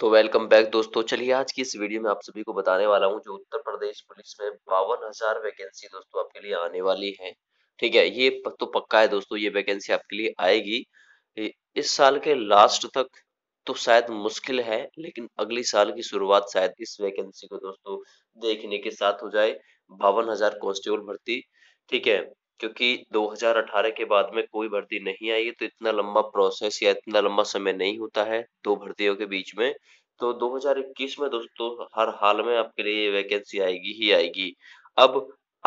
तो welcome back दोस्तों चलिए आज की इस वीडियो में आप सभी को बताने वाला हूँ जो उत्तर प्रदेश पुलिस में बावन हजार वैकेंसी दोस्तों आपके लिए आने वाली है ठीक है ये तो पक्का है दोस्तों ये वैकेंसी आपके लिए आएगी इस साल के लास्ट तक तो शायद मुश्किल है लेकिन अगली साल की शुरुआत शायद इस वैकेंसी को दोस्तों देखने के साथ हो जाए बावन हजार भर्ती ठीक है क्योंकि 2018 के बाद में कोई भर्ती नहीं आई तो इतना लंबा प्रोसेस या इतना लंबा समय नहीं होता है दो भर्तियों के बीच में तो 2021 में दोस्तों हर हाल में आपके लिए ये वैकेंसी आएगी ही आएगी अब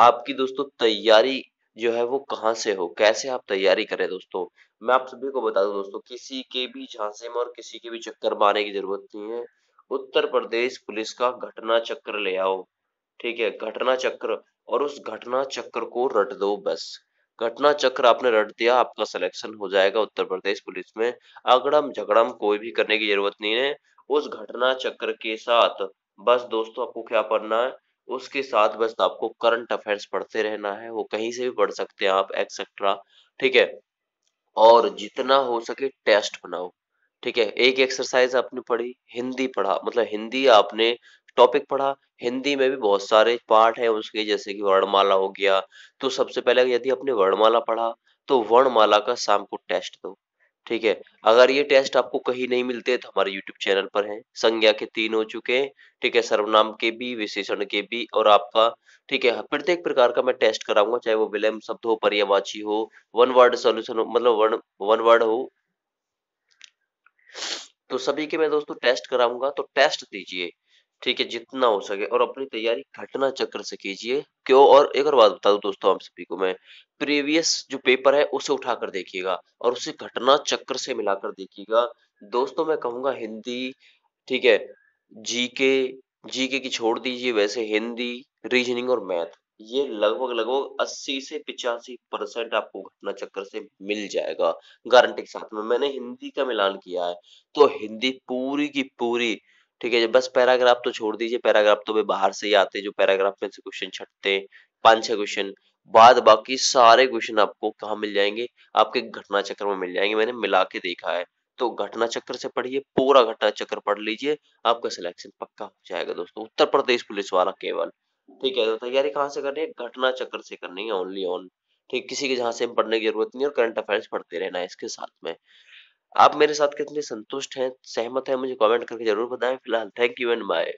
आपकी दोस्तों तैयारी जो है वो कहाँ से हो कैसे आप तैयारी करें दोस्तों मैं आप सभी को बता दूं दोस्तों किसी के भी झांसे में और किसी के भी चक्कर मारने की जरूरत नहीं है उत्तर प्रदेश पुलिस का घटना चक्र ले आओ ठीक है घटना चक्र और उस घटना चक्र को रट दो बस घटना चक्र आपने रट दिया आपका सिलेक्शन हो जाएगा उत्तर प्रदेश पुलिस में अगड़म झगड़म कोई भी करने की जरूरत नहीं है उस घटना चक्र के साथ बस दोस्तों आपको क्या पढ़ना है उसके साथ बस आपको करंट अफेयर्स पढ़ते रहना है वो कहीं से भी पढ़ सकते हैं आप एक्सेट्रा ठीक है और जितना हो सके टेस्ट बनाओ ठीक है एक एक्सरसाइज आपने पढ़ी हिंदी पढ़ा मतलब हिंदी आपने टॉपिक पढ़ा हिंदी में भी बहुत सारे पार्ट है उसके जैसे कि वर्णमाला हो गया तो सबसे पहले यदि आपने वर्णमाला पढ़ा तो वर्णमाला का शाम को टेस्ट दो ठीक है अगर ये टेस्ट आपको कहीं नहीं मिलते तो हमारे YouTube चैनल पर है संज्ञा के तीन हो चुके हैं ठीक है सर्वनाम के भी विशेषण के भी और आपका ठीक है प्रत्येक प्रकार का मैं टेस्ट कराऊंगा चाहे वो विलयम शब्द हो पर्यावाची हो वन वर्ड सोल्यूशन हो मतलब वन वन वर्ड हो तो सभी के मैं दोस्तों टेस्ट कराऊंगा तो टेस्ट दीजिए ठीक है जितना हो सके और अपनी तैयारी घटना चक्र से कीजिए क्यों और एक और बात बता दू दोस्तों आप सभी को मैं प्रीवियस जो पेपर है उसे उठाकर देखिएगा और उसे घटना चक्र से मिलाकर देखिएगा दोस्तों मैं कहूंगा हिंदी ठीक है जीके जीके की छोड़ दीजिए वैसे हिंदी रीजनिंग और मैथ ये लगभग लगभग 80 से पिचासी परसेंट आपको घटना चक्र से मिल जाएगा गारंटी के साथ में मैंने हिंदी का मिलान किया है तो हिंदी पूरी की पूरी ठीक है बस पैराग्राफ तो छोड़ दीजिए पैराग्राफ तो वे बाहर से ही आते हैं जो पैराग्राफ में से क्वेश्चन छटते हैं पांच छह क्वेश्चन बाद बाकी सारे क्वेश्चन आपको कहा मिल जाएंगे आपके घटना चक्र में मिल जाएंगे मैंने मिला के देखा है तो घटना चक्र से पढ़िए पूरा घटना चक्र पढ़ लीजिए आपका सिलेक्शन पक्का हो जाएगा दोस्तों उत्तर प्रदेश पुलिस वाला केवल ठीक है तो तैयारी कहाँ से करनी है घटना चक्र से करनी है ओनली ऑन ठीक किसी के जहां से पढ़ने की जरूरत नहीं और करंट अफेयर्स पढ़ते रहना है इसके साथ में आप मेरे साथ कितने संतुष्ट हैं सहमत हैं मुझे कमेंट करके जरूर बताएं फिलहाल थैंक यू एंड बाय